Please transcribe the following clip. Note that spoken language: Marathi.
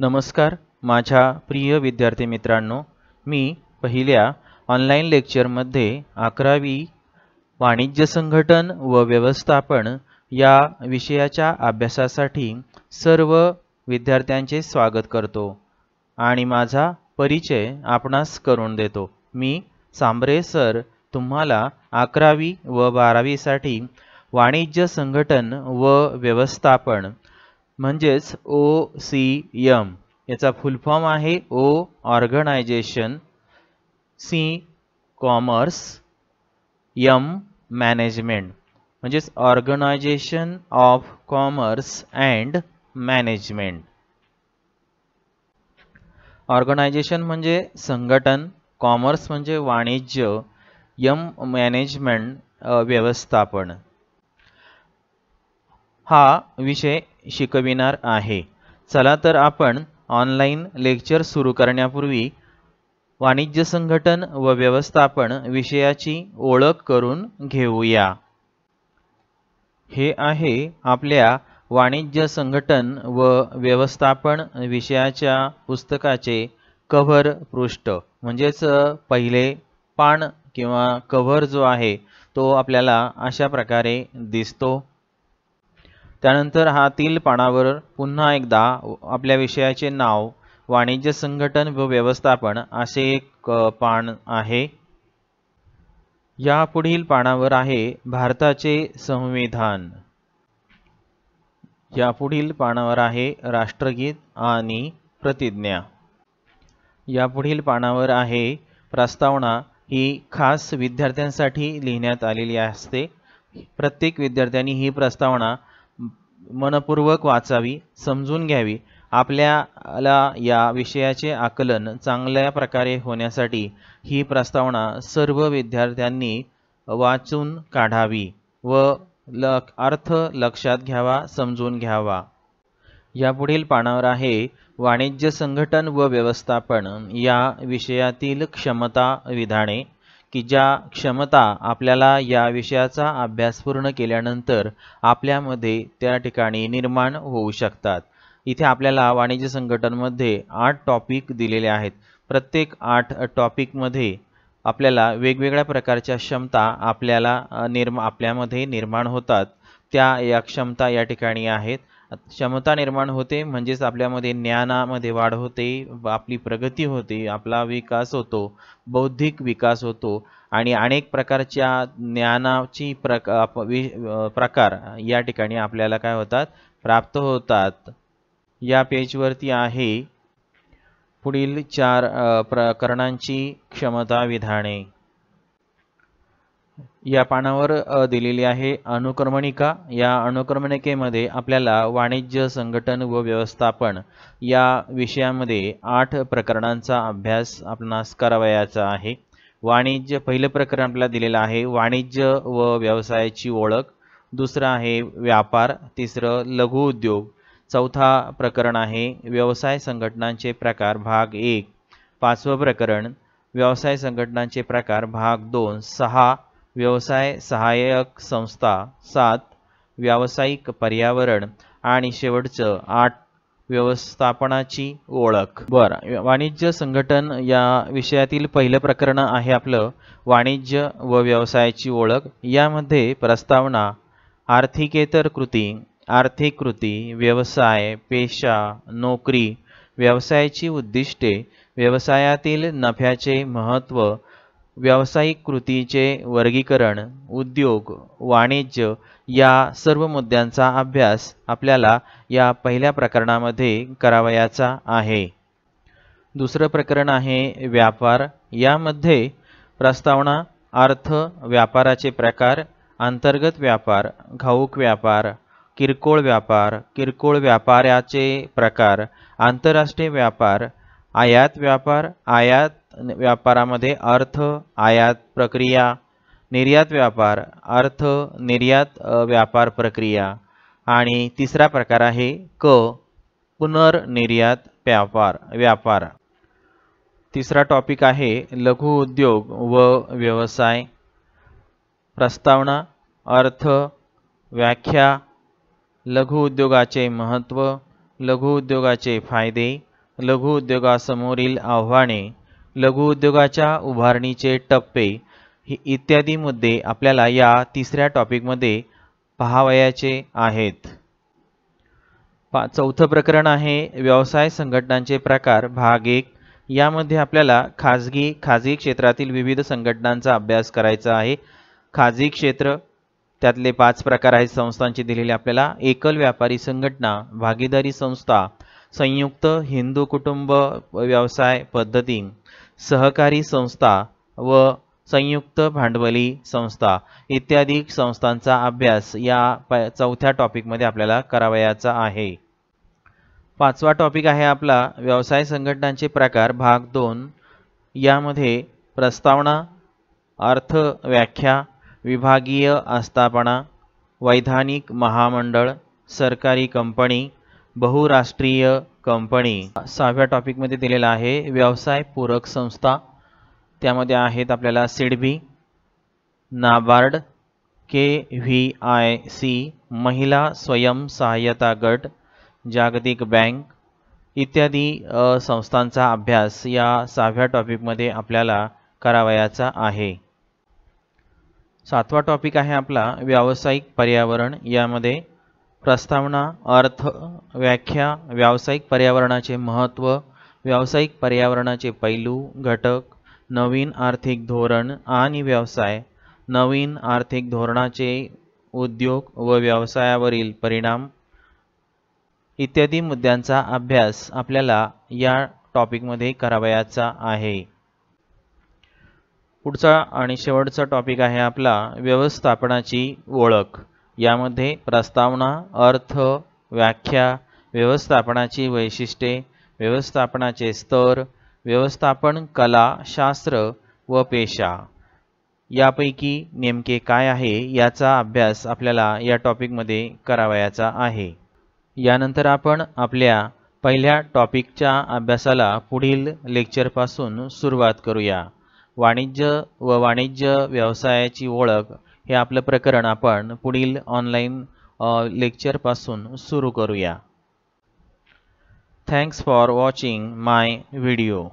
नमस्कार माझ्या प्रिय विद्यार्थी मित्रांनो मी पहिल्या ऑनलाईन लेक्चरमध्ये अकरावी वाणिज्य संघटन व व्यवस्थापन या विषयाच्या अभ्यासासाठी सर्व विद्यार्थ्यांचे स्वागत करतो आणि माझा परिचय आपणास करून देतो मी सांबरे सर तुम्हाला अकरावी व बारावीसाठी वाणिज्य संघटन व व्यवस्थापन म्हणजेच ओ सी यम याचा फॉर्म आहे O organisation C commerce M management म्हणजेच organisation of commerce and management organisation म्हणजे संघटन कॉमर्स म्हणजे वाणिज्य यम मॅनेजमेंट व्यवस्थापन हा विषय शिकविणार आहे चला तर आपण ऑनलाईन लेक्चर सुरू करण्यापूर्वी वाणिज्य संघटन व व्यवस्थापन विषयाची ओळख करून घेऊया हे आहे आपल्या वाणिज्य संघटन व व्यवस्थापन विषयाच्या पुस्तकाचे कव्हर पृष्ठ म्हणजेच पहिले पान किंवा कव्हर जो आहे तो आपल्याला अशा प्रकारे दिसतो त्यानंतर हा तील पानावर पुन्हा एकदा आपल्या विषयाचे नाव वाणिज्य संघटन व व्यवस्थापन असे एक पान आहे या पुढील पानावर आहे भारताचे संविधान या पुढील पानावर आहे राष्ट्रगीत आणि प्रतिज्ञा या पुढील पानावर आहे प्रस्तावना ही खास विद्यार्थ्यांसाठी लिहिण्यात आलेली असते प्रत्येक विद्यार्थ्यांनी ही प्रस्तावना मनपूर्वक वाचावी समजून घ्यावी आपल्याला या विषयाचे आकलन चांगल्या प्रकारे होण्यासाठी ही प्रस्तावना सर्व विद्यार्थ्यांनी वाचून काढावी व ल अर्थ लक्षात घ्यावा समजून घ्यावा यापुढील पानावर आहे वाणिज्य संघटन व व्यवस्थापन या विषयातील क्षमता विधाने की ज्या क्षमता आपल्याला या विषयाचा अभ्यास पूर्ण केल्यानंतर आपल्यामध्ये त्या ठिकाणी निर्माण होऊ शकतात इथे आपल्याला वाणिज्य संघटनमध्ये आठ टॉपिक दिलेले आहेत प्रत्येक आठ टॉपिकमध्ये आपल्याला वेगवेगळ्या प्रकारच्या क्षमता आपल्याला निर्मा आपल्यामध्ये निर्माण होतात त्या या क्षमता या ठिकाणी आहेत क्षमता निर्माण होते म्हणजेच आपल्यामध्ये ज्ञानामध्ये वाढ होते आपली प्रगती होते आपला विकास होतो बौद्धिक विकास होतो आणि अनेक प्रकारच्या ज्ञानाची प्रकार या ठिकाणी आपल्याला काय होतात प्राप्त होतात या पेजवरती आहे पुढील चार प्रकरणांची क्षमता विधाने या पानावर दिलेली आहे अनुक्रमणिका या अनुक्रमणिकेमध्ये आपल्याला वाणिज्य संघटन व व्यवस्थापन या विषयामध्ये आठ प्रकरणांचा अभ्यास आपणास करावयाचा आहे वाणिज्य पहिलं प्रकरण आपल्याला दिलेलं आहे वाणिज्य व व्यवसायाची ओळख दुसरं आहे व्यापार तिसरं लघु उद्योग चौथा प्रकरण आहे व्यवसाय संघटनांचे प्रकार भाग एक पाचवं प्रकरण व्यवसाय संघटनांचे प्रकार भाग दोन सहा व्यवसाय सहाय्यक संस्था सात व्यावसायिक पर्यावरण आणि शेवटचं आठ व्यवस्थापनाची ओळख बरं वाणिज्य संघटन या विषयातील पहिलं प्रकरण आहे आपलं वाणिज्य व व्यवसायाची ओळख यामध्ये प्रस्तावना आर्थिकेतर कृती आर्थिक कृती व्यवसाय पेशा नोकरी व्यवसायाची उद्दिष्टे व्यवसायातील नफ्याचे महत्त्व व्यावसायिक कृतीचे वर्गीकरण उद्योग वाणिज्य या सर्व मुद्द्यांचा अभ्यास आपल्याला या पहिल्या प्रकरणामध्ये करावयाचा आहे दुसरं प्रकरण आहे व्यापार यामध्ये प्रस्तावना अर्थ व्यापाराचे प्रकार अंतर्गत व्यापार घाऊक व्यापार किरकोळ व्यापार किरकोळ व्यापाराचे प्रकार आंतरराष्ट्रीय व्यापार आयात व्यापार आयात व्यापारामध्ये अर्थ आयात प्रक्रिया निर्यात व्यापार अर्थ निर्यात व्यापार प्रक्रिया आणि तिसरा प्रकार आहे क पुनर्निर्यात व्यापार व्यापार तिसरा टॉपिक आहे लघु उद्योग व व्यवसाय प्रस्तावना अर्थ व्याख्या लघु उद्योगाचे महत्त्व लघु उद्योगाचे फायदे लघु उद्योगासमोरील आव्हाने लघुउद्योगाच्या उभारणीचे टप्पे इत्यादी मुद्दे आपल्याला या तिसऱ्या टॉपिकमध्ये पहावयाचे आहेत पा चौथं प्रकरण आहे व्यवसाय संघटनांचे प्रकार भाग एक यामध्ये आपल्याला खाजगी खाजगी क्षेत्रातील विविध संघटनांचा अभ्यास करायचा आहे खाजगी क्षेत्र त्यातले पाच प्रकार आहेत संस्थांचे दिलेले आपल्याला एकल व्यापारी संघटना भागीदारी संस्था संयुक्त हिंदू कुटुंब व्यवसाय पद्धती सहकारी संस्था व संयुक्त भांडवली संस्था इत्यादी संस्थांचा अभ्यास या प चौथ्या टॉपिकमध्ये आपल्याला करावयाचा आहे पाचवा टॉपिक आहे आपला व्यवसाय संघटनांचे प्रकार भाग दोन यामध्ये प्रस्तावना अर्थ व्याख्या विभागीय आस्थापना वैधानिक महामंडळ सरकारी कंपनी बहुराष्ट्रीय कंपनी सहाव्या टॉपिकमध्ये दिलेला आहे व्यवसाय पूरक संस्था त्यामध्ये आहेत आपल्याला SIDBI NABARD K V I C महिला स्वयंसहाय्यता गट जागतिक बँक इत्यादी संस्थांचा अभ्यास या सहाव्या टॉपिकमध्ये आपल्याला करावयाचा आहे सातवा टॉपिक आहे आपला व्यावसायिक पर्यावरण यामध्ये प्रस्तावना अर्थ व्याख्या व्यावसायिक पर्यावरणाचे महत्त्व व्यावसायिक पर्यावरणाचे पैलू घटक नवीन आर्थिक धोरण आणि व्यवसाय नवीन आर्थिक धोरणाचे उद्योग व व्यवसायावरील परिणाम इत्यादी मुद्द्यांचा अभ्यास आपल्याला या टॉपिकमध्ये करावयाचा आहे पुढचा आणि शेवटचा टॉपिक आहे आपला व्यवस्थापनाची ओळख यामध्ये प्रस्तावना अर्थ व्याख्या व्यवस्थापनाची वैशिष्ट्ये व्यवस्थापनाचे स्तर व्यवस्थापन कला शास्त्र व पेशा यापैकी नेमके काय आहे याचा अभ्यास आपल्याला या टॉपिकमध्ये करावयाचा आहे यानंतर आपण आपल्या पहिल्या टॉपिकच्या अभ्यासाला पुढील लेक्चरपासून सुरुवात करूया वाणिज्य व वाणिज्य व्यवसायाची ओळख हे आपलं प्रकरण आपण पुढील ऑनलाईन लेक्चरपासून सुरू करूया thanks for watching my video